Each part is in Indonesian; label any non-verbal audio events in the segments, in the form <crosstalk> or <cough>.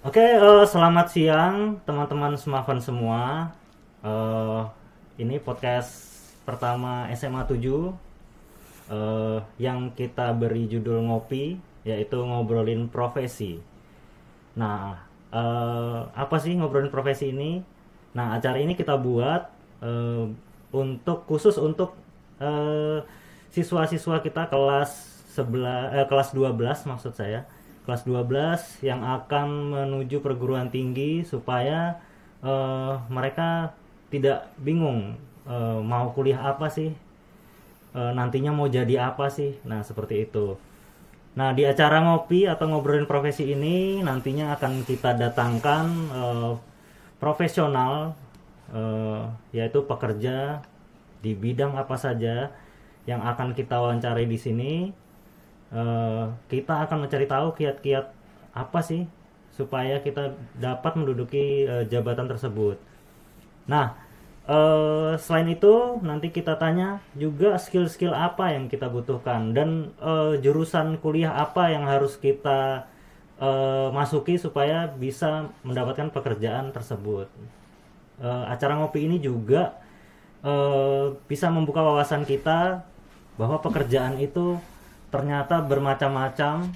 Oke, okay, uh, eh, selamat siang teman-teman semafan semua. Uh, ini podcast pertama SMA 7 uh, eh, yang kita beri judul ngopi yaitu ngobrolin profesi. Nah, uh, apa sih ngobrolin profesi ini? Nah, acara ini kita buat uh, untuk khusus untuk siswa siswa-siswa kita kelas 11 uh, kelas 12 maksud saya kelas 12 yang akan menuju perguruan tinggi supaya uh, mereka tidak bingung uh, mau kuliah apa sih uh, nantinya mau jadi apa sih nah seperti itu nah di acara ngopi atau ngobrolin profesi ini nantinya akan kita datangkan uh, profesional uh, yaitu pekerja di bidang apa saja yang akan kita wawancarai di sini Eh, kita akan mencari tahu kiat-kiat apa sih supaya kita dapat menduduki uh, jabatan tersebut. Nah, uh, selain itu nanti kita tanya juga skill-skill apa yang kita butuhkan dan uh, jurusan kuliah apa yang harus kita uh, masuki supaya bisa mendapatkan pekerjaan tersebut. Uh, acara ngopi ini juga uh, bisa membuka wawasan kita bahwa pekerjaan itu ternyata bermacam-macam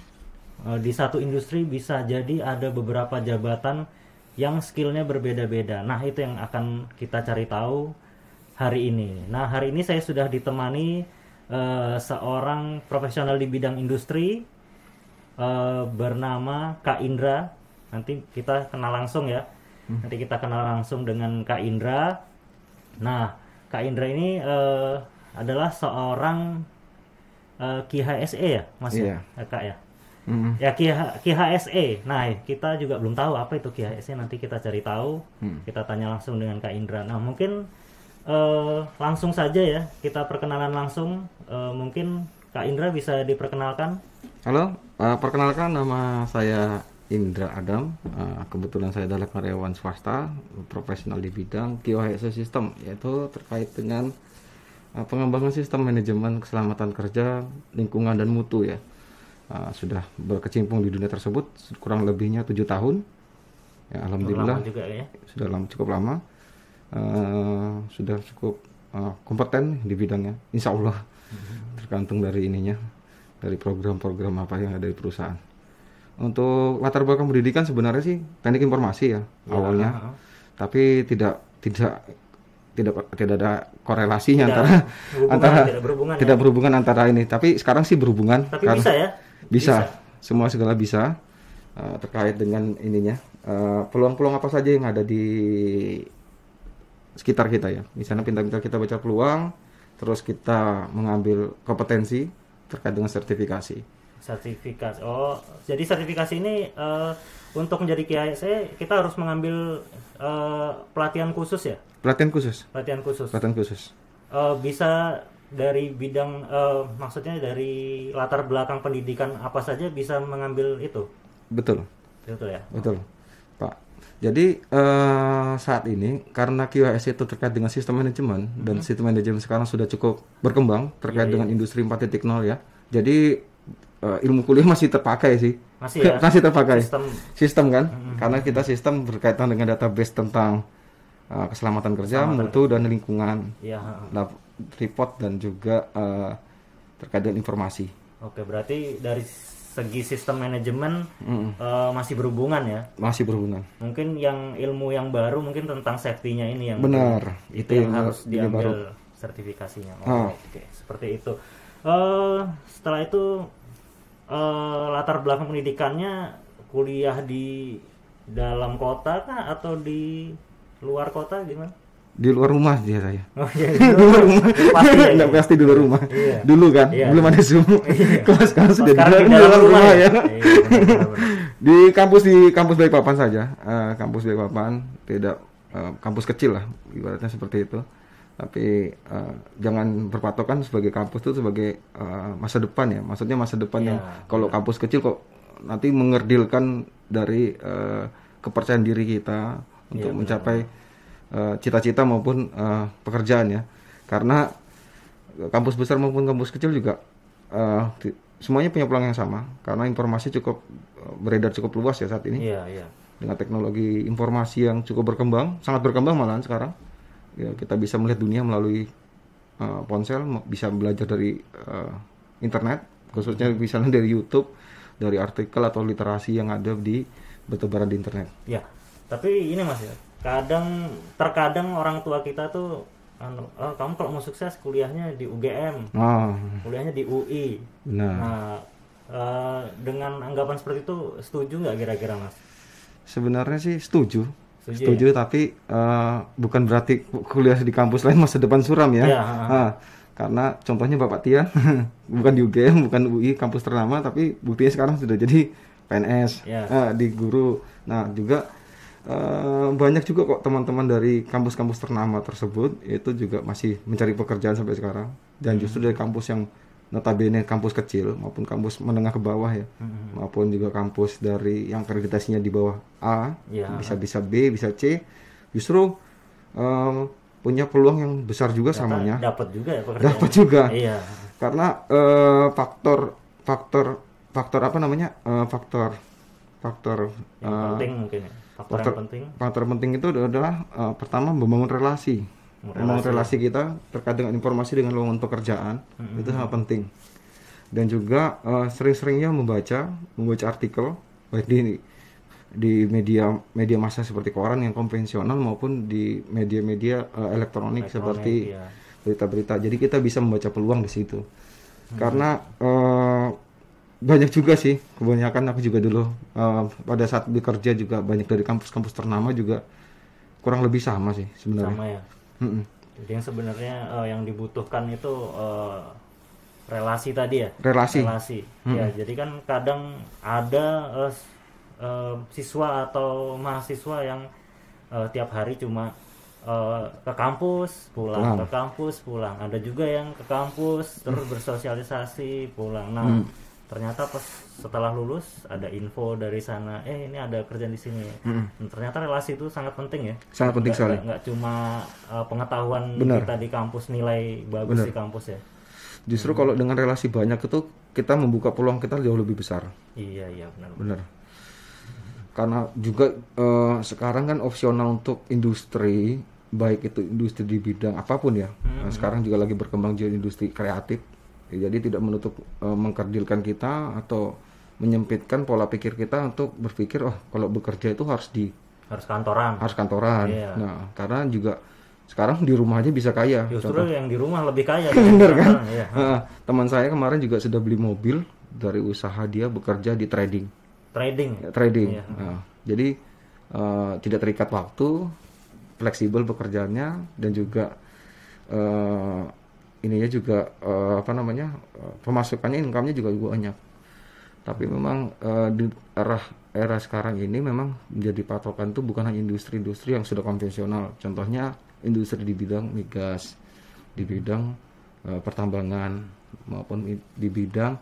eh, di satu industri bisa jadi ada beberapa jabatan yang skillnya berbeda-beda. Nah itu yang akan kita cari tahu hari ini. Nah hari ini saya sudah ditemani uh, seorang profesional di bidang industri uh, bernama Kak Indra. Nanti kita kenal langsung ya. Hmm. Nanti kita kenal langsung dengan Kak Indra. Nah Kak Indra ini uh, adalah seorang Eh, KHSE ya Mas yeah. ya iya. eh, Kak ya Mm. Ya KHSE. Nah, ya, kita juga belum tahu apa itu KHSE. Nanti kita cari tahu. Mm. Kita tanya langsung dengan Kak Indra. Nah, mungkin uh, langsung saja ya. Kita perkenalan langsung. Uh, mungkin Kak Indra bisa diperkenalkan. Halo, uh, perkenalkan nama saya Indra Adam. kebetulan saya adalah karyawan swasta, profesional di bidang QHSE sistem yaitu terkait dengan Ah, pengembangan sistem manajemen keselamatan kerja, lingkungan dan mutu ya. Ah, sudah berkecimpung di dunia tersebut kurang lebihnya tujuh tahun. Ya, alhamdulillah juga, ya? sudah lama cukup lama, uh, sudah cukup uh, kompeten di bidangnya. Insya Allah hmm. tergantung dari ininya, dari program-program apa yang ada di perusahaan. Untuk latar belakang pendidikan sebenarnya sih teknik informasi ya, ya awalnya, uh -huh. tapi tidak tidak tidak tidak ada korelasinya tidak antara berhubungan, antara tidak berhubungan, tidak ya. antara ini tapi sekarang sih berhubungan tapi karena, bisa ya bisa, bisa semua segala bisa uh, terkait dengan ininya eh, peluang-peluang uh, apa saja yang ada di sekitar kita ya misalnya pintar-pintar kita baca peluang terus kita mengambil kompetensi terkait dengan sertifikasi sertifikasi oh jadi sertifikasi ini uh, untuk menjadi saya kita harus mengambil uh, pelatihan khusus ya Pelatihan khusus. Pelatihan khusus. Pelatihan khusus. Uh, bisa dari bidang uh, maksudnya dari latar belakang pendidikan apa saja bisa mengambil itu. Betul. Betul ya. Betul. Pak. Jadi uh, saat ini karena QAS itu terkait dengan sistem manajemen mm -hmm. dan sistem manajemen sekarang sudah cukup berkembang terkait yeah, iya. dengan yeah. industri 4.0 ya. Jadi uh, ilmu kuliah masih terpakai sih. Masih ya? <laughs> masih terpakai. Sistem, sistem kan? Mm -hmm. Karena kita sistem berkaitan dengan database tentang Eh, keselamatan kerja, keselamatan mutu dan lingkungan, ya. Lab, report dan juga uh, terkait dengan informasi. Oke, berarti dari segi sistem manajemen mm. uh, masih berhubungan ya? Masih berhubungan. Mungkin yang ilmu yang baru mungkin tentang safety-nya ini yang benar. Itu, itu yang, yang harus diambil baru. sertifikasinya. Oke, ah. oke, seperti itu. Uh, setelah itu uh, latar belakang pendidikannya kuliah di dalam kota kah atau di luar kota gimana di luar rumah dia saya oh, iya, <laughs> iya. di luar rumah pasti, ya, nggak iya. pasti di luar rumah iya. dulu kan iya. belum ada zoom iya. kelas kelas oh, sudah di luar, rumah, rumah ya, ya. <laughs> iya, benar, iya, benar. di kampus di kampus Balikpapan saja uh, kampus Balikpapan tidak uh, eh, kampus kecil lah ibaratnya seperti itu tapi uh, jangan berpatokan sebagai kampus itu sebagai uh, masa depan ya maksudnya masa depan yeah. yang kalau kampus kecil kok nanti mengerdilkan dari uh, kepercayaan diri kita Iya, untuk ya, mencapai eh, cita-cita uh, maupun uh, pekerjaan ya. Karena eh, kampus besar maupun kampus kecil juga uh, semuanya punya peluang yang sama karena informasi cukup beredar cukup luas ya saat ini. Iya, iya. Dengan teknologi informasi yang cukup berkembang, sangat berkembang malahan sekarang. Ya, kita bisa melihat dunia melalui uh, ponsel, bisa belajar dari uh, internet, khususnya misalnya dari YouTube, dari artikel atau literasi yang ada di bertebaran di internet. Ya tapi ini mas ya kadang terkadang orang tua kita tuh anu, oh, kamu kalau mau sukses kuliahnya di UGM oh. Ah. kuliahnya di UI nah, nah uh, dengan anggapan seperti itu setuju nggak kira-kira mas sebenarnya sih setuju setuju, setuju ya? tapi uh, bukan berarti kuliah di kampus lain masa depan suram ya, ya nah, karena contohnya Bapak Tia <laughs> bukan di UGM bukan UI kampus ternama tapi buktinya sekarang sudah jadi PNS yes. Iya. uh, di guru nah juga Eh, banyak juga kok teman-teman dari kampus-kampus ternama tersebut itu juga masih mencari pekerjaan sampai sekarang dan justru hmm. dari kampus yang notabene kampus kecil maupun kampus menengah ke bawah ya hmm. maupun juga kampus dari yang kreditasinya di bawah A bisa ya. bisa bisa B bisa C justru uh, punya peluang yang besar juga Data, samanya dapat juga ya dapat juga iya. karena uh, faktor faktor faktor apa namanya uh, faktor faktor yang uh, penting mungkin ya faktor, yang penting faktor penting itu adalah uh, pertama membangun relasi relasi. membangun relasi kita terkait dengan informasi dengan lowongan pekerjaan mm-hmm. itu sangat penting dan juga uh, sering-seringnya membaca membaca artikel baik di di media media massa seperti koran yang konvensional maupun di media-media uh, elektronik, elektronik seperti iya. berita-berita. Jadi kita bisa membaca peluang di situ. Hmm. Karena uh, banyak juga sih kebanyakan aku juga dulu uh, pada saat bekerja juga banyak dari kampus-kampus ternama juga kurang lebih sama sih sebenarnya sama ya mm -mm. jadi yang sebenarnya uh, yang dibutuhkan itu uh, relasi tadi ya relasi relasi mm -mm. ya jadi kan kadang ada uh, uh, siswa atau mahasiswa yang uh, tiap hari cuma uh, ke kampus pulang, pulang ke kampus pulang ada juga yang ke kampus terus bersosialisasi pulang nah mm ternyata pas setelah lulus ada info dari sana eh ini ada kerjaan di sini hmm. ternyata relasi itu sangat penting ya sangat penting sekali nggak cuma uh, pengetahuan Bener. kita di kampus nilai bagus Bener. di kampus ya justru hmm. kalau dengan relasi banyak itu kita membuka peluang kita jauh lebih besar iya iya benar benar karena juga uh, sekarang kan opsional untuk industri baik itu industri di bidang apapun ya hmm. Nah, sekarang juga lagi berkembang jadi industri kreatif jadi tidak menutup e, mengkerdilkan kita atau menyempitkan pola pikir kita untuk berpikir oh kalau bekerja itu harus di harus kantoran harus kantoran yeah. nah karena juga sekarang di rumah aja bisa kaya justru contoh. yang di rumah lebih kaya <laughs> iya, bener iya. kan ya. nah, teman saya kemarin juga sudah beli mobil dari usaha dia bekerja di trading trading ya, trading iya. nah, jadi e, tidak terikat waktu fleksibel bekerjanya dan juga e, ininya juga uh, apa namanya uh, pemasukannya income-nya juga banyak tapi memang uh, di era era sekarang ini memang menjadi patokan tuh bukan hanya industri-industri yang sudah konvensional contohnya industri di bidang migas di bidang uh, pertambangan maupun di bidang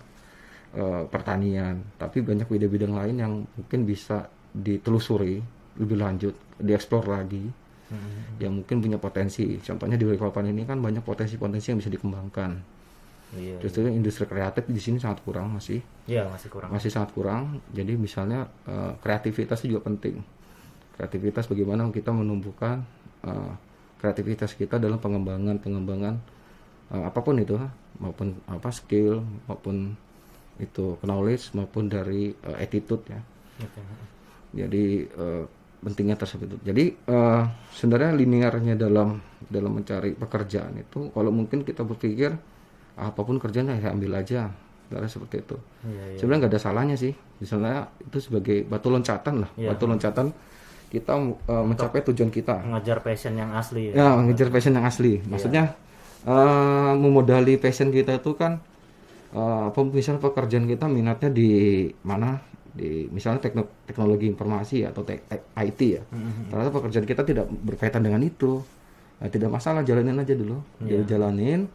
uh, pertanian tapi banyak bidang-bidang lain yang mungkin bisa ditelusuri lebih lanjut dieksplor lagi hmm. yang mungkin punya potensi. Contohnya di Balikpapan ini kan banyak potensi-potensi yang bisa dikembangkan. Iya, Justru iya. industri kreatif di sini sangat kurang masih. Iya masih kurang. Masih sangat kurang. Jadi misalnya uh, kreativitas juga penting. Kreativitas bagaimana kita menumbuhkan uh, kreativitas kita dalam pengembangan pengembangan uh, apapun itu maupun apa skill maupun itu knowledge maupun dari uh, attitude ya. Okay. Jadi uh, pentingnya tersebut. Jadi uh, sebenarnya linearnya dalam dalam mencari pekerjaan itu kalau mungkin kita berpikir apapun kerjaan saya ambil aja, sebenarnya seperti itu. Iya, iya. Sebenarnya nggak ada salahnya sih, misalnya itu sebagai batu loncatan lah, iya. batu loncatan kita uh, mencapai tujuan kita. Mengejar passion yang asli. Ya, ya mengejar passion yang asli. Maksudnya uh, memodali passion kita itu kan uh, misalnya pekerjaan kita minatnya di mana di misalnya teknologi informasi atau IT ya mm-hmm. ternyata pekerjaan kita tidak berkaitan dengan itu nah, tidak masalah jalanin aja dulu yeah. jadi jalanin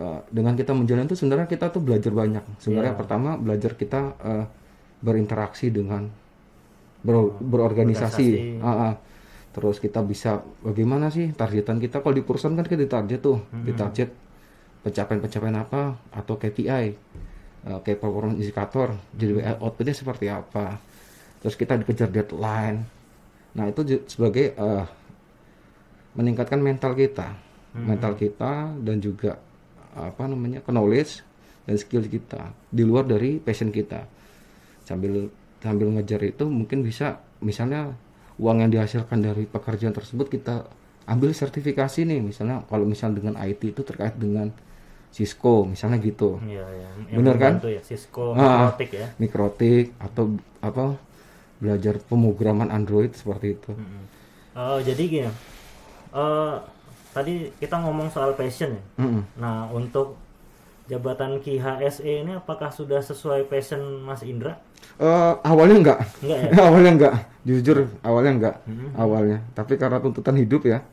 uh, dengan kita menjalani itu sebenarnya kita tuh belajar banyak sebenarnya yeah. pertama belajar kita uh, berinteraksi dengan ber, berorganisasi uh, uh, terus kita bisa bagaimana sih targetan kita kalau di perusahaan kan kita ditarget tuh mm-hmm. ditarget pencapaian-pencapaian apa atau KPI uh, kayak performance indikator jadi hmm. outputnya seperti apa terus kita dikejar deadline nah itu sebagai uh, meningkatkan mental kita hmm. mental kita dan juga apa namanya knowledge dan skill kita di luar dari passion kita sambil sambil ngejar itu mungkin bisa misalnya uang yang dihasilkan dari pekerjaan tersebut kita ambil sertifikasi nih misalnya kalau misalnya dengan IT itu terkait dengan Cisco misalnya gitu. Iya, iya. Bener kan? Ya, Cisco, ah, mikrotik ya. Mikrotik atau apa? Belajar pemrograman Android seperti itu. Mm -hmm. uh, jadi gini, uh, tadi kita ngomong soal passion ya. Mm -hmm. Nah untuk jabatan KHSE ini apakah sudah sesuai passion Mas Indra? Uh, awalnya enggak. Enggak ya? <laughs> awalnya enggak. Jujur awalnya enggak. Mm -hmm. Awalnya. Tapi karena tuntutan hidup ya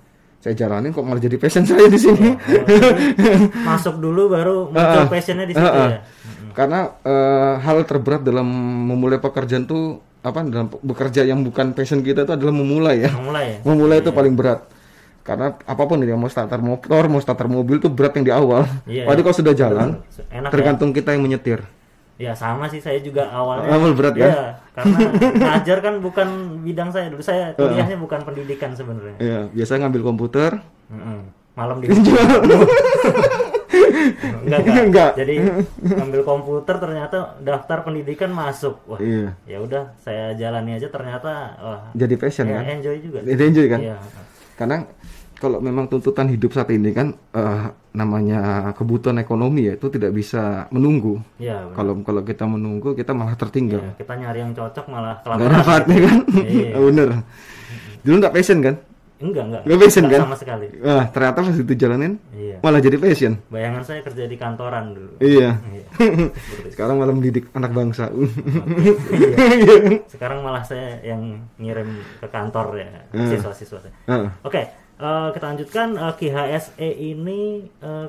saya jalanin kok malah jadi passion saya di sini. Oh, oh, <laughs> masuk dulu baru ah, muncul uh, passionnya di ah, situ uh, uh. ya. Karena uh, hal terberat dalam memulai pekerjaan tuh apa dalam bekerja yang bukan passion kita itu adalah memulai ya. Memulai. Ya? Memulai itu iya. paling berat. Karena apapun yang mau starter motor, mau starter mobil itu berat yang di awal. Iya, iya. kalau sudah jalan, enak ya? tergantung ya? kita yang menyetir. Ya sama sih saya juga awalnya. Awal berat ya, kan? karena <laughs> ngajar kan bukan bidang saya dulu. Saya kuliahnya bukan pendidikan sebenarnya. Iya, biasa ngambil komputer. Mm -mm. Malam di <laughs> <laughs> enggak, enggak. enggak. Jadi ngambil komputer ternyata daftar pendidikan masuk. Wah. Iya. Ya udah saya jalani aja ternyata wah. Jadi passion ya, kan? Enjoy juga. Jadi enjoy kan? Iya. Karena kalau memang tuntutan hidup saat ini kan uh, namanya kebutuhan ekonomi ya itu tidak bisa menunggu. Ya, kalau kalau kita menunggu kita malah tertinggal. Ya, kita nyari yang cocok malah kelamaan. Gak ya kan? Iya. <laughs> bener. Dulu nggak passion kan? Enggak, enggak. Enggak passion enggak kan? Sama sekali. Wah, ternyata pas itu jalanin iya. malah jadi passion. Bayangan saya kerja di kantoran dulu. Iya. iya. <laughs> Sekarang malah mendidik anak bangsa. iya. Sekarang malah saya yang ngirim ke kantor ya ah. siswa-siswa Uh. Uh. Oke. Okay uh, kita lanjutkan uh, eh, KHSE ini uh,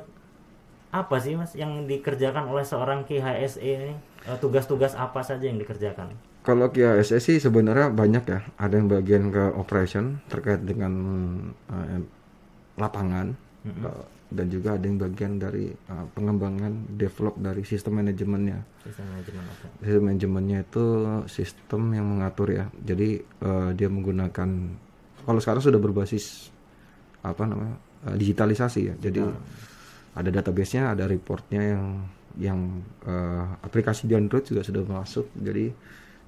apa sih mas yang dikerjakan oleh seorang KHSE ini? Tugas-tugas apa saja yang dikerjakan? Kalau KHSE sih sebenarnya banyak ya. Ada yang bagian ke operation terkait dengan uh, lapangan mm -hmm. uh, dan juga ada yang bagian dari uh, pengembangan develop dari sistem manajemennya. Sistem manajemen Sistem manajemennya itu sistem yang mengatur ya. Jadi uh, dia menggunakan kalau sekarang sudah berbasis apa namanya uh, digitalisasi ya jadi nah. ada databasenya ada reportnya yang yang uh, aplikasi di Android juga sudah masuk jadi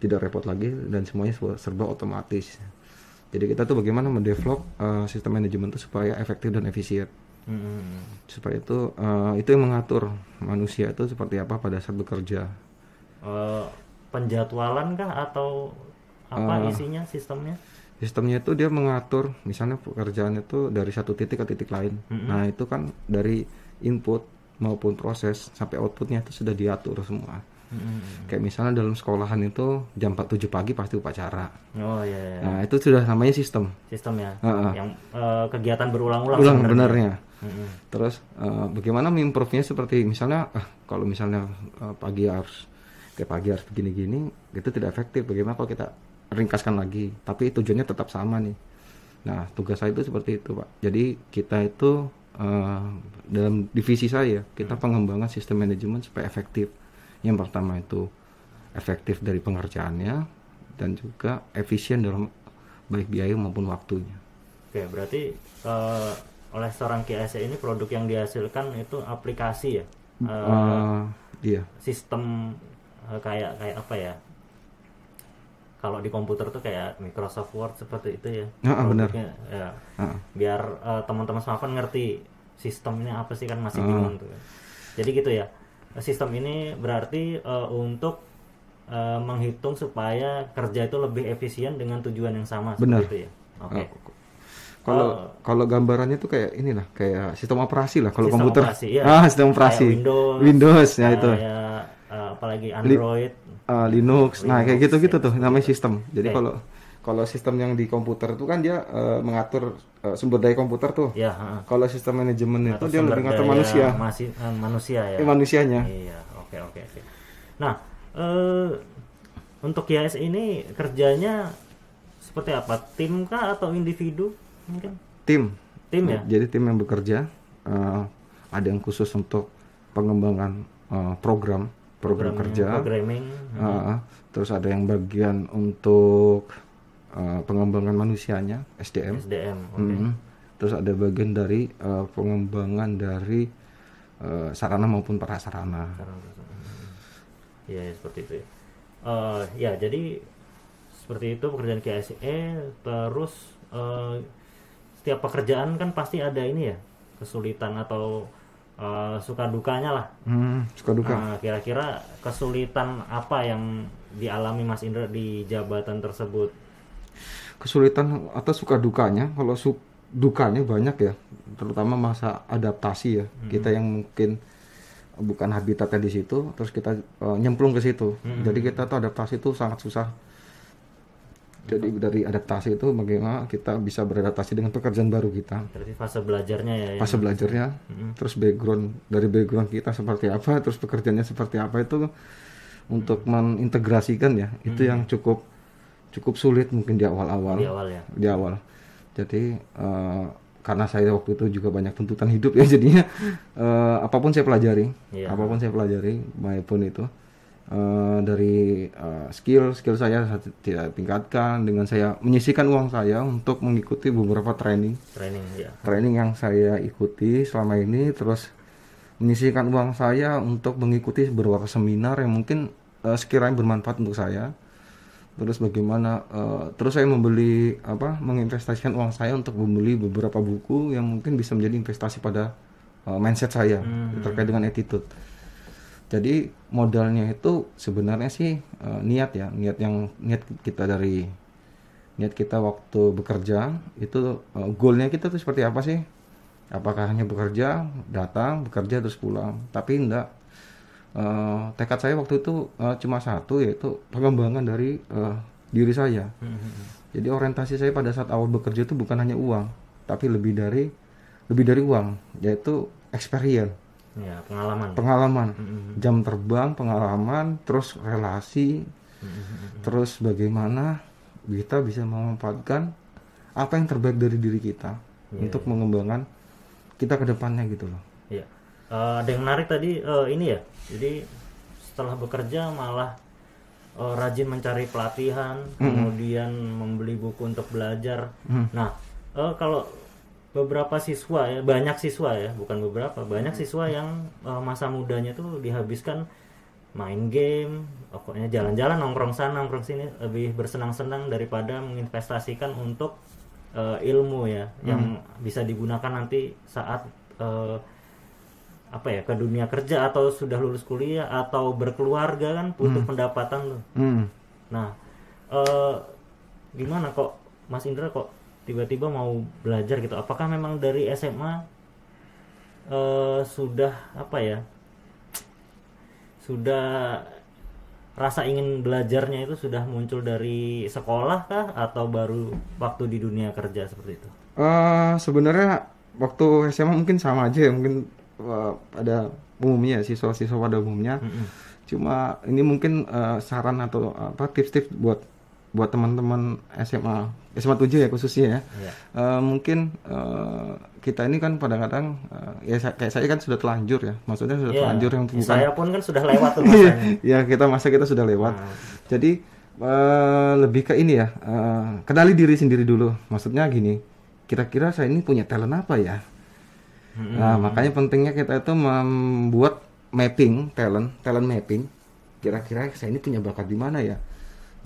tidak repot lagi dan semuanya serba otomatis jadi kita tuh bagaimana mendevelop uh, sistem manajemen itu supaya efektif dan efisien hmm. supaya itu uh, itu yang mengatur manusia itu seperti apa pada saat bekerja uh, penjadwalan kah atau apa uh, isinya sistemnya sistemnya itu dia mengatur misalnya pekerjaan itu dari satu titik ke titik lain mm -hmm. nah itu kan dari input maupun proses sampai outputnya itu sudah diatur semua mm -hmm. kayak misalnya dalam sekolahan itu jam 4 7 pagi pasti upacara oh iya, iya, iya. nah itu sudah namanya sistem sistem ya uh -uh. yang uh, kegiatan berulang-ulang ulang benernya mm -hmm. terus uh, bagaimana improve nya seperti misalnya uh, kalau misalnya uh, pagi harus kayak pagi harus begini-gini itu tidak efektif bagaimana kalau kita ringkaskan lagi tapi tujuannya tetap sama nih nah tugas saya itu seperti itu pak jadi kita itu uh, dalam divisi saya kita hmm. pengembangan sistem manajemen supaya efektif yang pertama itu efektif dari pengerjaannya dan juga efisien dalam baik biaya maupun waktunya oke berarti uh, oleh seorang KSE ini produk yang dihasilkan itu aplikasi ya uh, uh, iya. sistem kayak kayak apa ya kalau di komputer tuh kayak Microsoft Word seperti itu ya. Heeh, ah, uh, ah, benar. Ya. Uh. Biar uh, teman-teman smartphone kan ngerti sistem ini apa sih kan masih uh. bingung tuh. Ya. Jadi gitu ya. Sistem ini berarti uh, untuk uh, menghitung supaya kerja itu lebih efisien dengan tujuan yang sama benar. seperti ya. Oke. Okay. Uh. Kalau kalau gambarannya tuh kayak inilah kayak sistem operasi lah kalau komputer. Operasi, ya. Ah, sistem operasi. Kayak Windows. Windows ya itu. Ya, Eh, apalagi Android, Li uh, eh, Linux, Linux. Nah, kayak gitu-gitu ya. tuh namanya sistem. Jadi okay. Eh. kalau sistem yang di komputer itu kan dia uh, mengatur uh, sumber daya komputer tuh. Ya, uh, kalau sistem manajemen itu dia lebih ngatur manusia. Masih uh, manusia ya. Eh, manusianya. Iya, oke okay, oke okay, oke. Okay. Nah, uh, untuk YS ini kerjanya seperti apa? Tim kah atau individu mungkin? Tim. Tim ya. Jadi tim yang bekerja uh, ada yang khusus untuk pengembangan uh, program program kerja programming uh, terus ada yang bagian untuk uh, pengembangan manusianya SDM SDM okay. hmm, terus ada bagian dari uh, pengembangan dari uh, sarana maupun prasarana ya seperti itu ya. Uh, ya jadi seperti itu pekerjaan KSE terus uh, setiap pekerjaan kan pasti ada ini ya kesulitan atau uh, suka dukanya lah. Hmm, suka duka. kira eh, kira-kira kesulitan apa yang dialami Mas Indra di jabatan tersebut? Kesulitan atau suka dukanya? Kalau su dukanya banyak ya, terutama masa adaptasi ya. Hmm. Kita yang mungkin bukan habitatnya di situ, terus kita uh, nyemplung ke situ. Hmm. Jadi kita tuh adaptasi itu sangat susah jadi dari adaptasi itu bagaimana kita bisa beradaptasi dengan pekerjaan baru kita. Berarti fase belajarnya ya. ya. Fase belajarnya, hmm. terus background dari background kita seperti apa, terus pekerjaannya seperti apa itu untuk hmm. menintegrasikan ya, itu hmm. yang cukup cukup sulit mungkin di awal-awal. Di awal ya. Di awal. Jadi uh, karena saya waktu itu juga banyak tuntutan hidup ya <laughs> jadinya uh, apapun saya pelajari, yeah. apapun saya pelajari, maupun itu Eh, dari uh, skill skill saya tidak tingkatkan dengan saya menyisihkan uang saya untuk mengikuti beberapa training training ya training yang saya ikuti selama ini terus menyisihkan uang saya untuk mengikuti beberapa seminar yang mungkin uh, sekiranya bermanfaat untuk saya terus bagaimana uh, terus saya membeli apa menginvestasikan uang saya untuk membeli beberapa buku yang mungkin bisa menjadi investasi pada uh, mindset saya hmm. terkait dengan attitude jadi modalnya itu sebenarnya sih uh, niat ya, niat yang niat kita dari niat kita waktu bekerja itu uh, goalnya kita tuh seperti apa sih? Apakah hanya bekerja, datang, bekerja terus pulang? Tapi enggak. Uh, tekad saya waktu itu uh, cuma satu yaitu pengembangan dari uh, diri saya. Hmm. Jadi orientasi saya pada saat awal bekerja itu bukan hanya uang, tapi lebih dari lebih dari uang, yaitu experience ya, pengalaman pengalaman mm -hmm. jam terbang pengalaman terus relasi mm -hmm. terus bagaimana kita bisa memanfaatkan apa yang terbaik dari diri kita yeah. untuk iya. mengembangkan kita ke depannya gitu loh ya yeah. uh, ada yang menarik tadi uh, ini ya jadi setelah bekerja malah uh, rajin mencari pelatihan mm -hmm. kemudian membeli buku untuk belajar mm -hmm. nah uh, kalau beberapa siswa ya banyak siswa ya bukan beberapa banyak hmm. siswa yang uh, masa mudanya tuh dihabiskan main game pokoknya jalan-jalan nongkrong sana nongkrong sini lebih bersenang-senang daripada menginvestasikan untuk uh, ilmu ya hmm. yang bisa digunakan nanti saat uh, apa ya ke dunia kerja atau sudah lulus kuliah atau berkeluarga kan butuh hmm. pendapatan tuh hmm. nah uh, gimana kok Mas Indra kok tiba-tiba mau belajar gitu apakah memang dari SMA uh, eh, sudah apa ya sudah rasa ingin belajarnya itu sudah muncul dari sekolah kah atau baru waktu di dunia kerja seperti itu? Uh, sebenarnya waktu SMA mungkin sama aja ya mungkin uh, pada umumnya ya, siswa-siswa pada umumnya. Mm -hmm. Cuma ini mungkin uh, saran atau apa tips-tips buat buat teman-teman SMA SMA 7 ya khususnya ya. Yeah. Iya. Uh, mungkin uh, kita ini kan kadang-kadang uh, ya kayak saya kan sudah telanjur ya. Maksudnya sudah yeah. terlanjur yang bukan Saya pun kan sudah lewat tuh <laughs> ya, kita masa kita sudah lewat. Nah. Jadi uh, lebih ke ini ya. Uh, kenali diri sendiri dulu. Maksudnya gini, kira-kira saya ini punya talent apa ya? -hmm. Nah, makanya pentingnya kita itu membuat mapping talent, talent mapping. Kira-kira saya ini punya bakat di mana ya?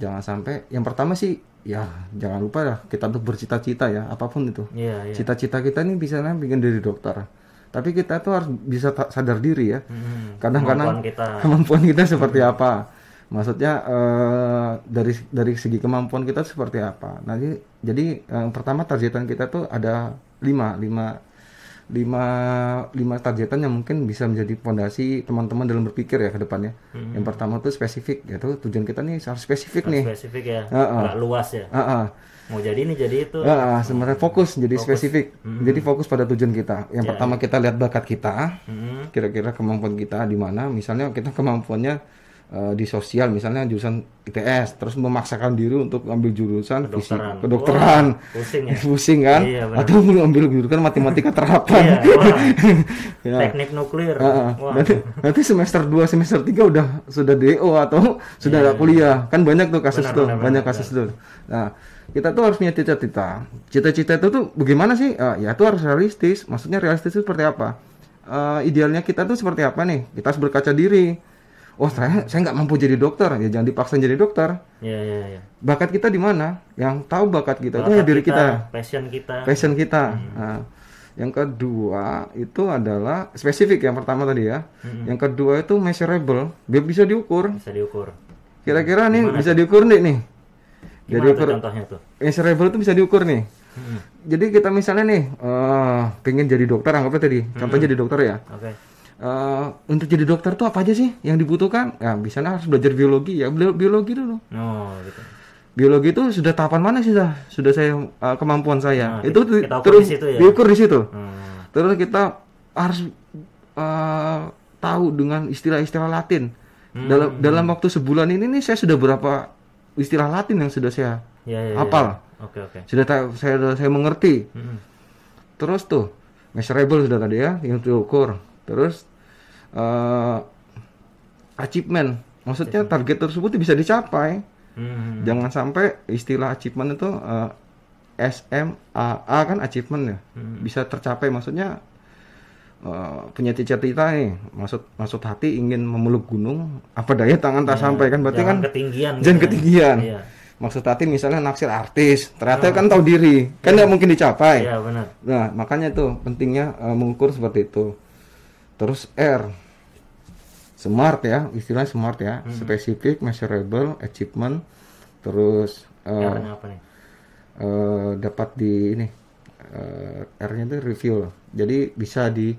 jangan sampai yang pertama sih ya jangan lupa lah kita tuh bercita-cita ya apapun itu yeah, yeah. cita-cita kita ini bisa bikin dari dokter tapi kita tuh harus bisa sadar diri ya kadang hmm, kadang-kadang kemampuan kita. <laughs> kemampuan kita seperti hmm. apa maksudnya uh, dari dari segi kemampuan kita seperti apa nanti jadi, jadi yang pertama targetan kita tuh ada lima lima lima lima targetan yang mungkin bisa menjadi fondasi teman-teman dalam berpikir ya ke depannya. Hmm. Yang pertama tuh spesifik, yaitu tujuan kita nih harus spesifik harus nih. Spesifik ya, uh -uh. luas ya. Uh -uh. Mau jadi ini jadi itu. Uh -uh. Sebenarnya fokus jadi fokus. spesifik, hmm. jadi fokus pada tujuan kita. Yang ya. pertama ya. kita lihat bakat kita, hmm. kira-kira hmm. Kira -kira kemampuan kita di mana. Misalnya kita kemampuannya Eh, di sosial misalnya jurusan ITS terus memaksakan diri untuk ambil jurusan kedokteran, kedokteran. pusing ya <laughs> pusing kan iya, atau ambil jurusan matematika terapan iya, <laughs> ya. teknik nuklir uh, Nanti, nanti semester 2 semester 3 udah sudah DO e atau sudah yeah. Iya. kuliah kan banyak tuh kasus benar, tuh benar, banyak benar, kasus benar. tuh nah kita tuh harus punya cita-cita cita-cita itu tuh bagaimana sih uh, ya itu harus realistis maksudnya realistis itu seperti apa uh, idealnya kita tuh seperti apa nih kita harus berkaca diri oh saya saya nggak mampu jadi dokter ya jangan dipaksa jadi dokter ya, ya, ya. bakat kita di mana yang tahu bakat kita bakat itu ya diri kita, kita passion kita passion kita hmm. nah, yang kedua itu adalah spesifik yang pertama tadi ya hmm. yang kedua itu measurable biar bisa diukur bisa diukur kira-kira nih Gimana bisa diukur nih nih jadi ukur, contohnya tuh measurable itu bisa diukur nih Hmm. Jadi kita misalnya nih uh, eh, pengen jadi dokter anggapnya tadi, hmm. jadi dokter ya. Okay. Uh, untuk jadi dokter tuh apa aja sih yang dibutuhkan? Nah, misalnya harus belajar biologi ya, biologi dulu. Oh, gitu. Biologi itu sudah tahapan mana sih dah? Sudah saya uh, kemampuan saya. Nah, itu kita, kita terus di situ ya? diukur di situ. Hmm. Terus kita harus uh, tahu dengan istilah-istilah Latin. Hmm. Dalam dalam waktu sebulan ini nih saya sudah berapa istilah Latin yang sudah saya ya, ya, ya, ya. hafal. Ya. Oke, oke. Sudah tahu saya saya mengerti. Hmm. Terus tuh measurable sudah tadi ya, yang diukur. Terus uh, achievement. Maksudnya target tersebut bisa dicapai. Hmm. Jangan sampai istilah achievement itu uh, eh, SMAA kan achievement ya. Hmm. Bisa tercapai maksudnya Uh, punya cita-cita nih maksud maksud hati ingin memeluk gunung apa daya tangan tak hmm, sampai kan berarti jangan kan ketinggian jangan gitu kan? ketinggian iya. maksud hati misalnya naksir artis ternyata hmm. kan tahu diri kan ya. nggak iya. mungkin dicapai iya, nah makanya tuh pentingnya uh, mengukur seperti itu Terus R. Smart ya, istilah smart ya. Hmm. Specific, measurable, achievement. Terus uh, apa nih? Uh, dapat di ini uh, R-nya itu review loh. Jadi bisa di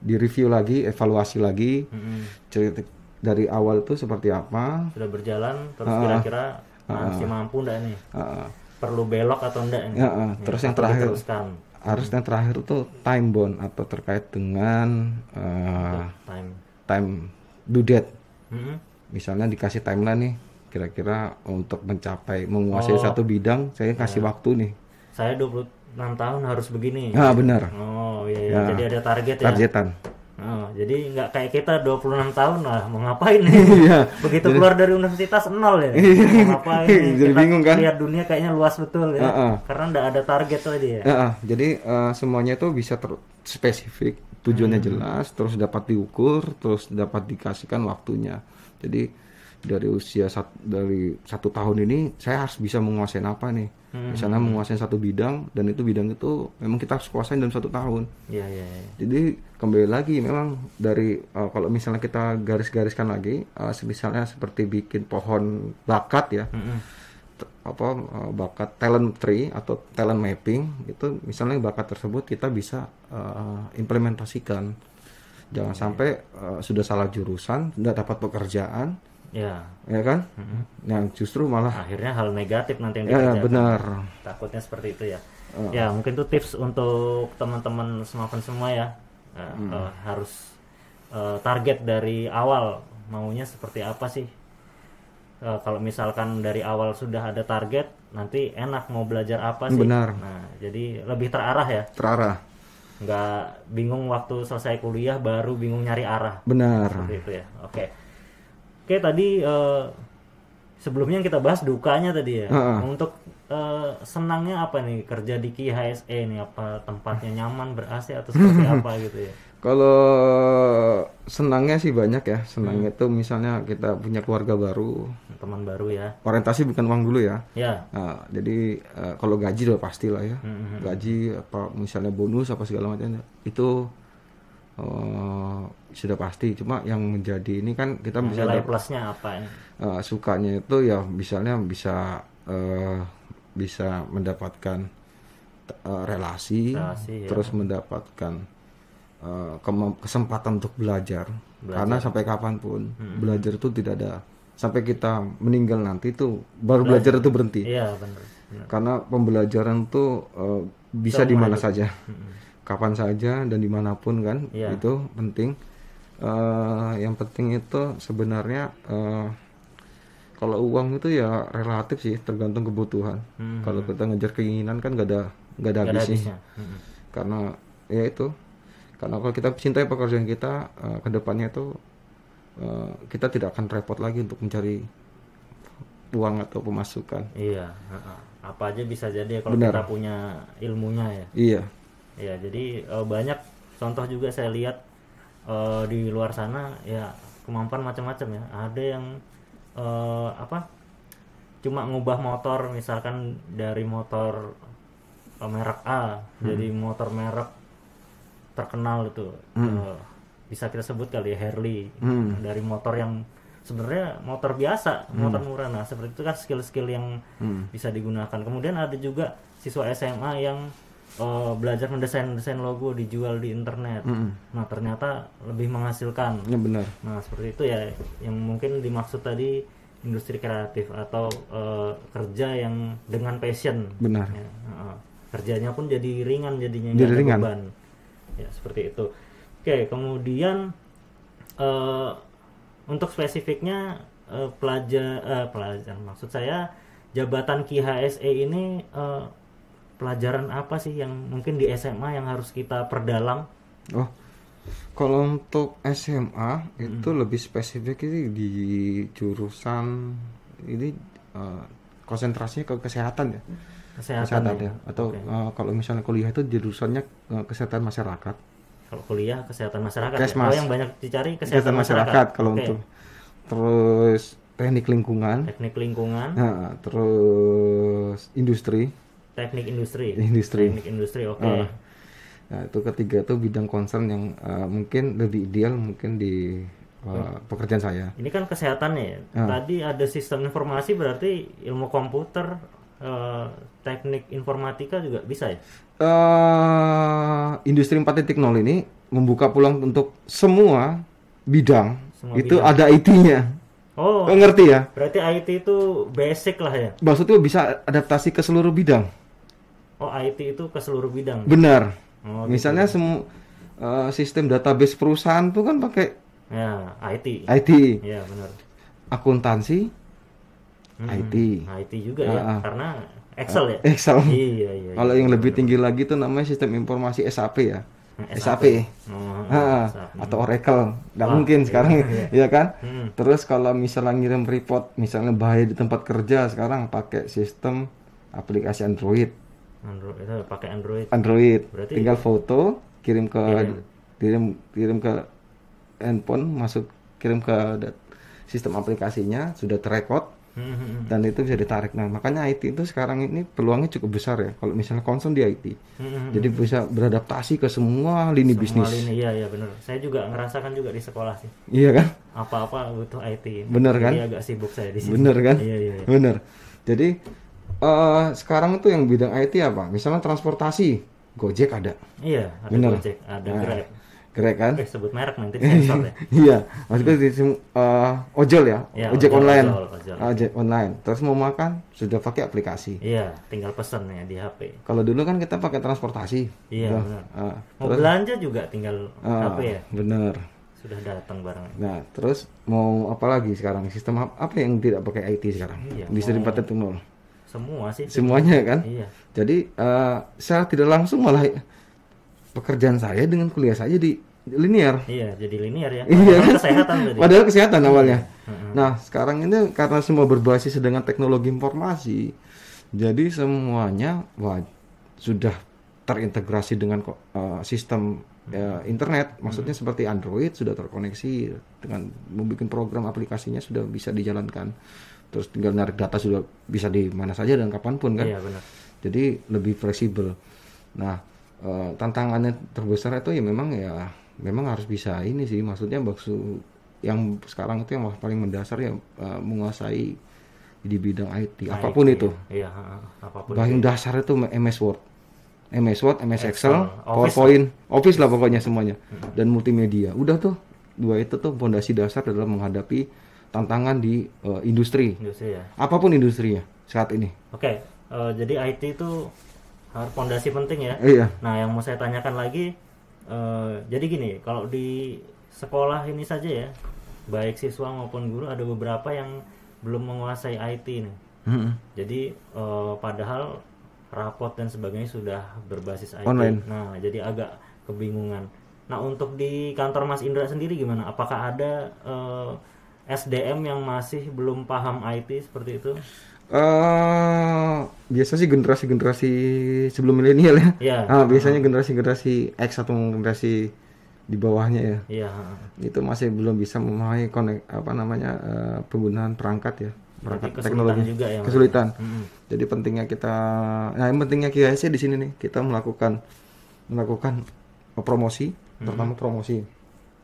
di review lagi, evaluasi lagi. hmm Cerita dari awal itu seperti apa? Sudah berjalan terus kira-kira uh, masih mampu enggak ini? Uh, Perlu belok atau enggak ini Uh, uh, terus yang terakhir harus yang terakhir itu time bond atau terkait dengan uh, time time due date. hmm Misalnya dikasih timeline nih, kira-kira untuk mencapai menguasai oh. satu bidang, saya kasih yeah. waktu nih. Saya 26 tahun harus begini. Ah, benar. Oh, iya, iya. Ya. jadi ada target targetan. ya. Targetan. Oh, jadi nggak kayak kita 26 tahun lah mau ngapain ya? <laughs> Iya. Begitu jadi, keluar dari universitas nol ya. Iya. Mau ngapain? <laughs> Jadi kita bingung kan? Lihat dunia kayaknya luas betul ya. Uh -uh. Karena nggak ada target tadi ya. Uh -uh. Jadi uh, semuanya itu bisa ter spesifik, tujuannya hmm. jelas, terus dapat diukur, terus dapat dikasihkan waktunya. Jadi dari usia sat, dari satu tahun ini saya harus bisa menguasai apa nih hmm. misalnya menguasai satu bidang dan itu bidang itu memang kita harus kuasai dalam satu tahun yeah, yeah, yeah. jadi kembali lagi memang dari uh, kalau misalnya kita garis-gariskan lagi uh, misalnya seperti bikin pohon bakat ya hmm. apa eh, bakat talent tree atau talent mapping itu misalnya bakat tersebut kita bisa uh, implementasikan jangan iya. sampai uh, sudah salah jurusan tidak dapat pekerjaan Ya. Ya kan? hmm Yang justru malah akhirnya hal negatif nanti yang Ya, ya benar. Takutnya seperti itu ya. Uh. Ya, mungkin itu tips untuk teman-teman semakin semua ya. ya hmm. uh, harus uh, target dari awal maunya seperti apa sih? Uh, kalau misalkan dari awal sudah ada target, nanti enak mau belajar apa sih? Benar. Nah, jadi lebih terarah ya. Terarah. Nggak bingung waktu selesai kuliah baru bingung nyari arah. Benar. Seperti itu ya. Oke. Okay. Oke tadi uh, sebelumnya kita bahas dukanya tadi ya. Uh-uh. Untuk uh, senangnya apa nih kerja di HSE ini apa tempatnya nyaman ber AC atau seperti <laughs> apa gitu ya? Kalau senangnya sih banyak ya. Senangnya hmm. itu misalnya kita punya keluarga baru, teman baru ya. Orientasi bukan uang dulu ya. Ya. Nah, jadi uh, kalau gaji udah pastilah ya. Hmm, hmm, hmm. Gaji apa misalnya bonus apa segala macam itu Eh, sudah pasti cuma yang menjadi ini kan kita nah, bisa nilai plusnya apa ya? Uh, sukanya itu ya misalnya bisa uh, bisa mendapatkan uh, relasi, relasi ya. terus mendapatkan uh, kesempatan untuk belajar. belajar karena sampai kapanpun hmm. belajar itu tidak ada sampai kita meninggal nanti itu baru belajar, belajar itu berhenti. Iya benar. Karena pembelajaran tuh uh, bisa di mana saja. Hmm kapan saja dan dimanapun kan yeah. itu penting uh, yang penting itu sebenarnya uh, kalau uang itu ya relatif sih tergantung kebutuhan hmm. kalau kita ngejar keinginan kan gak ada gak ada habisnya, Hmm. karena ya itu karena kalau kita cintai pekerjaan kita uh, eh, kedepannya itu uh, kita tidak akan repot lagi untuk mencari uang atau pemasukan iya apa aja bisa jadi ya kalau Benar. kita punya ilmunya ya iya ya jadi uh, banyak contoh juga saya lihat uh, di luar sana ya kemampuan macam-macam ya ada yang uh, apa cuma ngubah motor misalkan dari motor uh, merek A hmm. jadi motor merek terkenal itu hmm. uh, bisa kita sebut kali ya Harley hmm. dari motor yang sebenarnya motor biasa hmm. motor murah nah seperti itu kan skill-skill yang hmm. bisa digunakan kemudian ada juga siswa SMA yang uh, belajar mendesain desain logo dijual di internet. Mm -hmm. Nah ternyata lebih menghasilkan. Ya, benar. Nah seperti itu ya yang mungkin dimaksud tadi industri kreatif atau uh, kerja yang dengan passion. Benar. Ya, uh, kerjanya pun jadi ringan jadinya jadi ringan. beban. Ya seperti itu. Oke kemudian uh, untuk spesifiknya uh, pelajar uh, pelajar maksud saya jabatan KHSE ini uh, pelajaran apa sih yang mungkin di SMA yang harus kita perdalam? Oh, kalau untuk SMA itu lebih spesifik ini di jurusan ini uh, konsentrasinya ke kesehatan ya. Kesehatan, kesehatan ya. ya. Atau okay. uh, eh, kalau misalnya kuliah itu jurusannya eh, kesehatan masyarakat. Kalau kuliah kesehatan masyarakat. Kesmas. Ya? Oh, yang banyak dicari kesehatan, kesehatan masyarakat. masyarakat kalau okay. untuk terus teknik lingkungan. Teknik lingkungan. Nah, terus industri teknik industri industri teknik industri oke okay. uh, nah itu ketiga itu bidang concern yang uh, mungkin lebih ideal mungkin di uh, pekerjaan saya ini kan kesehatannya ya? uh. tadi ada sistem informasi berarti ilmu komputer uh, teknik informatika juga bisa ya uh, industri 4.0 ini membuka peluang untuk semua bidang semua itu bidang. ada IT-nya Oh, ngerti ya? Berarti IT itu basic lah ya. Maksudnya bisa adaptasi ke seluruh bidang. Oh IT itu ke seluruh bidang. Benar. Oh, gitu. Misalnya semua uh, eh, sistem database perusahaan tuh kan pakai ya IT. IT. Ya benar. Akuntansi. Hmm, IT. IT juga ya uh, karena Excel ya. Excel. Iya iya. iya <laughs> kalau iya, yang lebih tinggi lagi tuh namanya sistem informasi SAP ya. Hmm, SAP, SAP. Oh, ha, ah, SAP. Hmm. atau Oracle nggak mungkin iya, sekarang iya. <laughs> ya kan hmm. terus kalau misalnya ngirim report misalnya bahaya di tempat kerja sekarang pakai sistem aplikasi Android Android itu pakai Android. Android. Berarti tinggal ya. foto, kirim ke kirim. Iya. kirim kirim ke handphone, masuk kirim ke sistem aplikasinya sudah terekod hmm, hmm, hmm. dan itu bisa ditarik. Nah, makanya IT itu sekarang ini peluangnya cukup besar ya. Kalau misalnya konsen di IT, jadi bisa beradaptasi ke semua lini semua bisnis. Lini, iya, iya benar. Saya juga ngerasakan juga di sekolah sih. Iya kan? Apa-apa butuh IT. Bener kan? jadi kan? Agak sibuk saya di sini. Bener kan? Iya, iya. iya. Bener. Jadi uh, sekarang tuh yang bidang IT apa? Misalnya transportasi, Gojek ada. Iya, ada Bener. Gojek, ada nah, Grab. Grab kan? Eh, sebut merek nanti <laughs> sensor ya. iya, maksudnya di uh, ojol ya, ya ojek, online. Ojol, ojol. Ah, ojek online. Terus mau makan sudah pakai aplikasi. Iya, tinggal pesan ya di HP. Kalau dulu kan kita pakai transportasi. Iya, benar. Uh, mau terus, belanja juga tinggal uh, ah, HP ya. Bener sudah datang barang. Nah, terus mau apa lagi sekarang? Sistem apa yang tidak pakai IT sekarang? Iya, Bisa oh. dipaten semua sih semuanya kan iya. jadi uh, eh, saya tidak langsung malah pekerjaan saya dengan kuliah saya jadi linear iya jadi linear ya iya, padahal iya. kesehatan tadi. padahal kesehatan awalnya iya. nah sekarang ini karena semua berbasis dengan teknologi informasi jadi semuanya wah, sudah terintegrasi dengan uh, sistem uh, internet maksudnya mm-hmm. seperti Android sudah terkoneksi dengan membuat program aplikasinya sudah bisa dijalankan terus tinggal narik data sudah bisa di mana saja dan kapanpun kan iya, benar. jadi lebih fleksibel nah uh, tantangannya terbesar itu ya memang ya memang harus bisa ini sih maksudnya bakso yang sekarang itu yang paling mendasar ya uh, menguasai di bidang IT, IT apapun itu iya, apapun paling dasar itu MS Word MS Word, MS Excel, Excel Office PowerPoint, lah. Office lah pokoknya semuanya dan multimedia. Udah tuh dua itu tuh fondasi dasar dalam menghadapi tantangan di uh, industri. Industri ya. Apapun industrinya saat ini. Oke, okay. uh, eh, jadi IT itu harus fondasi penting ya. Iya. Nah, yang mau saya tanyakan lagi, uh, jadi gini, kalau di sekolah ini saja ya, baik siswa maupun guru ada beberapa yang belum menguasai IT ini. Mm -hmm. Jadi uh, padahal rapot dan sebagainya sudah berbasis IT. Online. Nah, jadi agak kebingungan. Nah, untuk di kantor Mas Indra sendiri gimana? Apakah ada uh, SDM yang masih belum paham IT seperti itu? Uh, biasa sih generasi-generasi sebelum milenial ya. Yeah. Ah, biasanya generasi-generasi X atau generasi di bawahnya ya. Iya. Itu masih belum bisa memahami konek apa namanya uh, penggunaan perangkat ya, perangkat kesulitan teknologi. Juga ya, ya? kesulitan. Mm-hmm. Jadi pentingnya kita nah yang pentingnya KIC di sini nih, kita melakukan melakukan promosi, mm-hmm. terutama promosi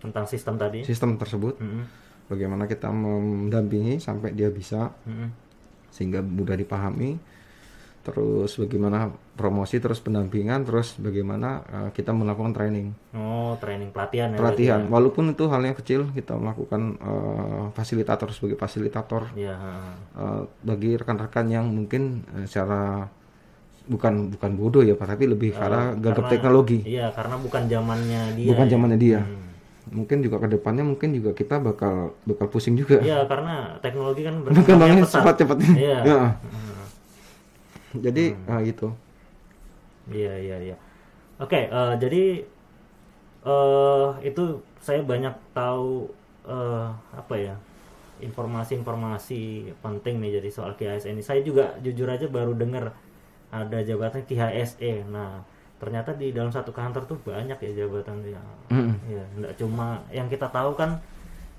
tentang sistem tadi. Sistem tersebut. Mm-hmm bagaimana kita mendampingi sampai dia bisa hmm. sehingga mudah dipahami terus bagaimana promosi terus pendampingan terus bagaimana uh, kita melakukan training oh training pelatihan ya, pelatihan ya. walaupun itu halnya kecil kita melakukan uh, fasilitator sebagai fasilitator ya. uh, bagi rekan-rekan yang mungkin uh, secara bukan bukan bodoh ya pak tapi lebih uh, karena gagap teknologi iya karena bukan zamannya dia bukan ya? zamannya ya. dia hmm mungkin juga kedepannya mungkin juga kita bakal bakal pusing juga. Iya, karena teknologi kan <laughs> berkembangnya cepat-cepat. Iya. <laughs> ya. Jadi hmm. Nah, itu. Iya, iya, iya. Oke, okay, uh, eh, jadi uh, itu saya banyak tahu uh, apa ya informasi-informasi penting nih jadi soal KHS ini. Saya juga jujur aja baru dengar ada jabatan KHSE. Nah, ternyata di dalam satu kantor tuh banyak ya jabatan yang mm. ya cuma yang kita tahu kan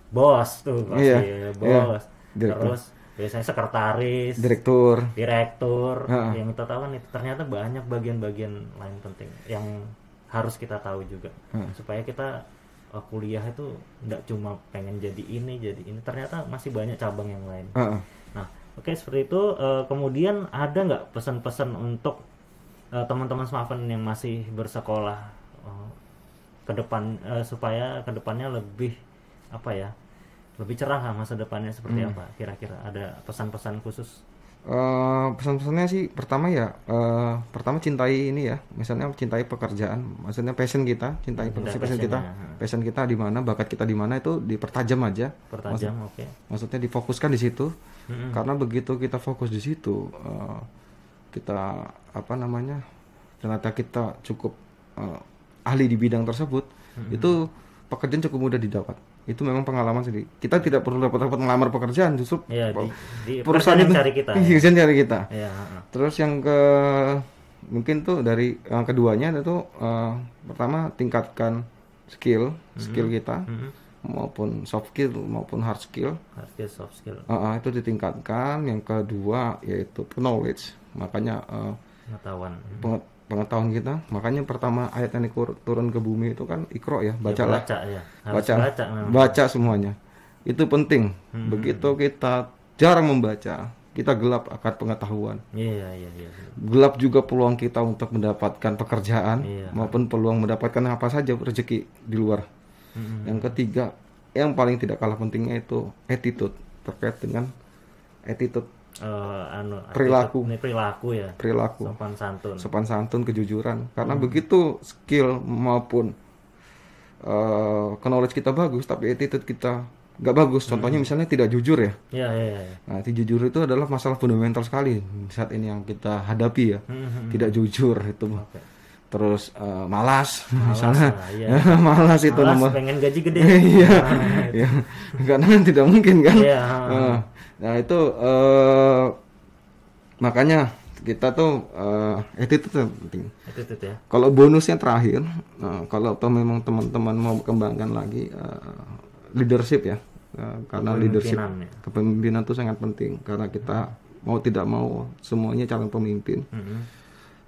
bos tuh pasti yeah. ya, iya. bos yeah. terus biasanya sekretaris direktur direktur uh-uh. yang kita tahu kan itu ternyata banyak bagian-bagian lain penting yang harus kita tahu juga uh. supaya kita uh, kuliah itu nggak cuma pengen jadi ini jadi ini ternyata masih banyak cabang yang lain uh-uh. nah oke seperti itu uh, kemudian ada nggak pesan-pesan untuk uh, teman-teman Smaven yang masih bersekolah uh, ke depan uh, supaya kedepannya lebih apa ya lebih cerah lah masa depannya seperti hmm. apa kira-kira ada pesan-pesan khusus uh, pesan-pesannya sih pertama ya uh, pertama cintai ini ya misalnya cintai pekerjaan maksudnya passion kita cintai pekerjaan hmm, passion, passion kita ya. passion kita di mana bakat kita di mana itu dipertajam aja pertajam oke okay. maksudnya difokuskan di situ hmm. karena begitu kita fokus di situ uh, kita apa namanya ternyata kita cukup uh, ahli di bidang tersebut hmm. itu pekerjaan cukup mudah didapat itu memang pengalaman sendiri kita tidak perlu dapat-dapat ngelamar pekerjaan justru ya, di, di perusahaan yang cari kita perusahaan <laughs> ya. cari kita ya. terus yang ke mungkin tuh dari yang keduanya itu uh, pertama tingkatkan skill mm-hmm. skill kita hmm maupun soft skill maupun hard skill hard skill soft skill uh, uh, itu ditingkatkan yang kedua yaitu knowledge makanya uh, pengetahuan pengetahuan kita makanya pertama ayat yang turun ke bumi itu kan ikro ya bacalah ya, baca ya. baca iya. baca, baca semuanya itu penting hmm. begitu kita jarang membaca kita gelap akan pengetahuan iya iya iya, iya. gelap juga peluang kita untuk mendapatkan pekerjaan ya. maupun peluang mendapatkan apa saja rezeki di luar hmm. yang ketiga yang paling tidak kalah pentingnya itu attitude terkait dengan attitude uh, anu perilaku ini perilaku ya perilaku sopan santun sopan santun kejujuran karena hmm. begitu skill maupun uh, knowledge kita bagus tapi attitude kita nggak bagus hmm. contohnya hmm. misalnya tidak jujur ya. ya ya, ya, ya. nah tidak jujur itu adalah masalah fundamental sekali saat ini yang kita hadapi ya hmm. hmm, hmm. tidak jujur itu okay. terus uh, malas, malas <laughs> misalnya ah, iya. iya. <laughs> malas itu malas, nomor pengen gaji gede <laughs> iya nah, karena tidak mungkin kan uh, Nah itu uh, makanya kita tuh uh, attitude tuh penting. Attitude ya. Kalau bonusnya terakhir, uh, kalau tuh memang teman-teman mau kembangkan lagi uh, leadership ya, uh, karena leadership ya. kepemimpinan itu sangat penting karena kita hmm. mau tidak mau semuanya calon pemimpin. Hmm.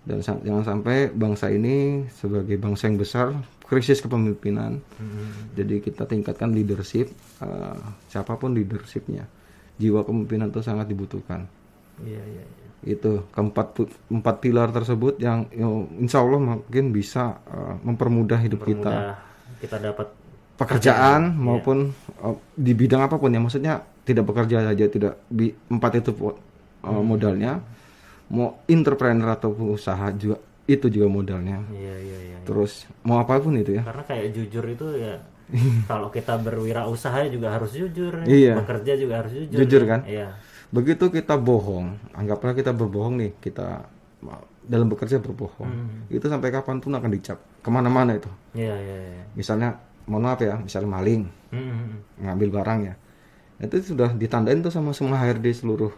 Dan jangan sampai bangsa ini sebagai bangsa yang besar krisis kepemimpinan. Hmm. Jadi kita tingkatkan leadership, uh, siapapun leadershipnya jiwa kepemimpinan itu sangat dibutuhkan. Iya, iya, iya. Itu keempat empat pilar tersebut yang you know, insya Allah mungkin bisa uh, mempermudah hidup mempermudah kita. Kita dapat pekerjaan ya. maupun uh, di bidang apapun ya. Maksudnya tidak bekerja saja, tidak bi, empat itu uh, hmm. modalnya. Mau entrepreneur atau usaha juga itu juga modalnya. Iya, iya, iya, iya. Terus mau apapun itu ya. Karena kayak jujur itu ya <laughs> kalau kita berwirausaha juga harus jujur iya. bekerja juga harus jujur jujur ya. kan iya. begitu kita bohong anggaplah kita berbohong nih kita dalam bekerja berbohong hmm. itu sampai kapan pun akan dicap kemana-mana itu iya, iya, iya. misalnya mohon maaf ya misalnya maling hmm. hmm, hmm. ngambil ya itu sudah ditandain tuh sama semua HRD seluruh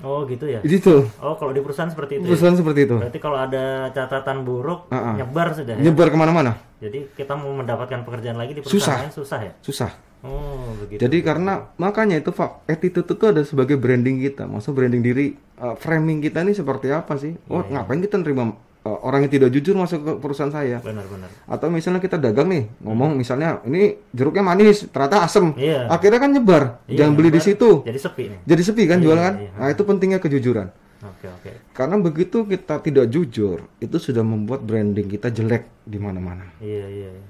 Oh gitu ya. Gitu. Oh kalau di perusahaan seperti itu. Ya? Perusahaan ya? seperti itu. Berarti kalau ada catatan buruk uh -uh. nyebar sudah. Ya? Nyebar kemana-mana. Jadi kita mau mendapatkan pekerjaan lagi di perusahaan susah, susah ya. Susah. Oh begitu. Jadi karena makanya itu fak attitude itu ada sebagai branding kita. Maksudnya branding diri uh, framing kita ini seperti apa sih? Oh yeah. Iya, iya. ngapain kita nerima Eh, orang yang tidak jujur masuk ke perusahaan saya. Benar-benar. Atau misalnya kita dagang nih, ngomong hmm. misalnya ini jeruknya manis, ternyata asem. Iya. Akhirnya kan nyebar, iya, jangan nyebar. beli di situ. Jadi sepi nih. Jadi sepi kan iya, jualan kan? Iya, Nah, itu pentingnya kejujuran. Oke, okay, oke. Okay. Karena begitu kita tidak jujur, itu sudah membuat branding kita jelek di mana-mana. Iya, iya, iya.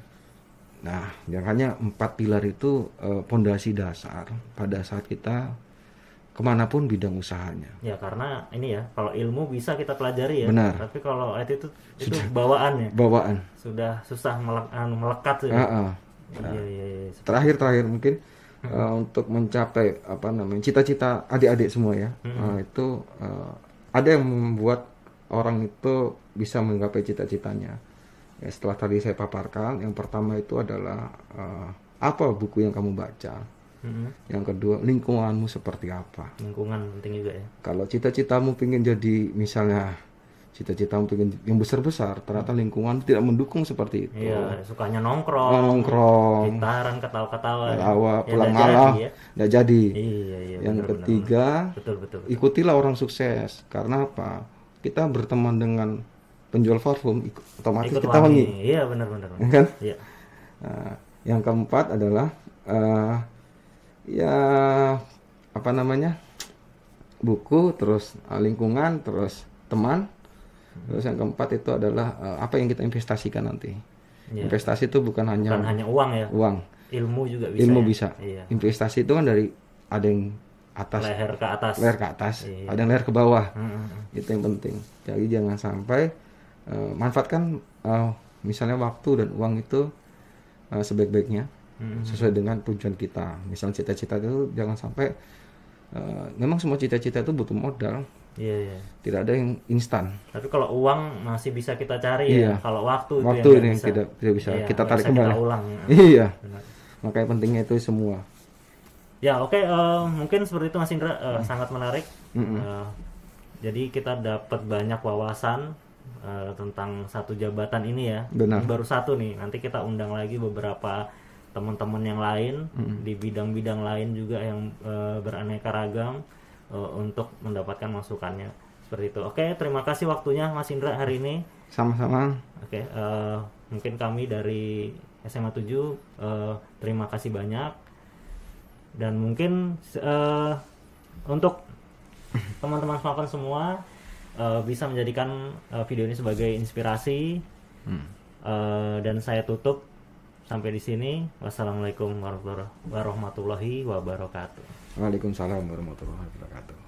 Nah, makanya empat pilar itu pondasi eh, uh, dasar pada saat kita kemanapun bidang usahanya. Ya karena ini ya kalau ilmu bisa kita pelajari ya. Benar. Tapi kalau itu itu sudah, bawaan ya. Bawaan. Sudah susah anu, melekat. Ya. Uh -uh. Nah, ya, ya, ya. Terakhir terakhir mungkin uh, untuk mencapai apa namanya cita-cita adik-adik semua ya uh, itu uh, ada yang membuat orang itu bisa menggapai cita-citanya. Ya, setelah tadi saya paparkan, yang pertama itu adalah uh, apa buku yang kamu baca hmm. yang kedua lingkunganmu seperti apa lingkungan penting juga ya kalau cita-citamu pengen jadi misalnya cita-cita pengen yang besar-besar ternyata lingkungan tidak mendukung seperti itu iya sukanya nongkrong nongkrong gitaran ketawa-ketawa ketawa ya, pulang malam ya. tidak jadi iya, iya, yang benar, ketiga Betul, betul, betul. ikutilah orang sukses karena apa kita berteman dengan penjual parfum otomatis Ikut kita wangi, wangi. iya benar-benar kan iya. Nah, yang keempat adalah uh, ya apa namanya buku terus eh, lingkungan terus teman terus yang keempat itu adalah eh, apa yang kita investasikan nanti ya. investasi itu bukan hanya bukan hanya uang ya uang ilmu juga bisa ilmu ya? bisa iya. investasi itu kan dari ada yang atas leher ke atas leher ke atas iya. ada yang leher ke bawah hmm itu yang penting jadi jangan sampai uh, manfaatkan uh, misalnya waktu dan uang itu uh, sebaik-baiknya Hmm. sesuai dengan tujuan kita. Misalnya cita-cita itu jangan sampai uh, memang semua cita-cita itu butuh modal. Iya, yeah. Tidak ada yang instan. Tapi kalau uang masih bisa kita cari ya. iya. ya. Kalau waktu, waktu itu yang, yang bisa, tidak tidak bisa yeah, kita tarik kembali. Kita ya. <laughs> Iya. Makanya pentingnya itu semua. Ya oke okay, uh, eh, mungkin seperti itu Mas Indra uh, mm. sangat menarik. Hmm. Uh, jadi kita dapat banyak wawasan uh, tentang satu jabatan ini ya. Benar. baru satu nih. Nanti kita undang lagi beberapa teman-teman yang lain mm. di bidang-bidang lain juga yang uh, beraneka ragam uh, untuk mendapatkan masukannya seperti itu. Oke, terima kasih waktunya Mas Indra hari ini. Sama-sama. Oke, uh, mungkin kami dari SMA 7 uh, terima kasih banyak dan mungkin uh, untuk teman-teman semakan semua uh, bisa menjadikan uh, video ini sebagai inspirasi hmm. uh, dan saya tutup sampai di sini. Wassalamualaikum warahmatullahi wabarakatuh. Waalaikumsalam warahmatullahi wabarakatuh.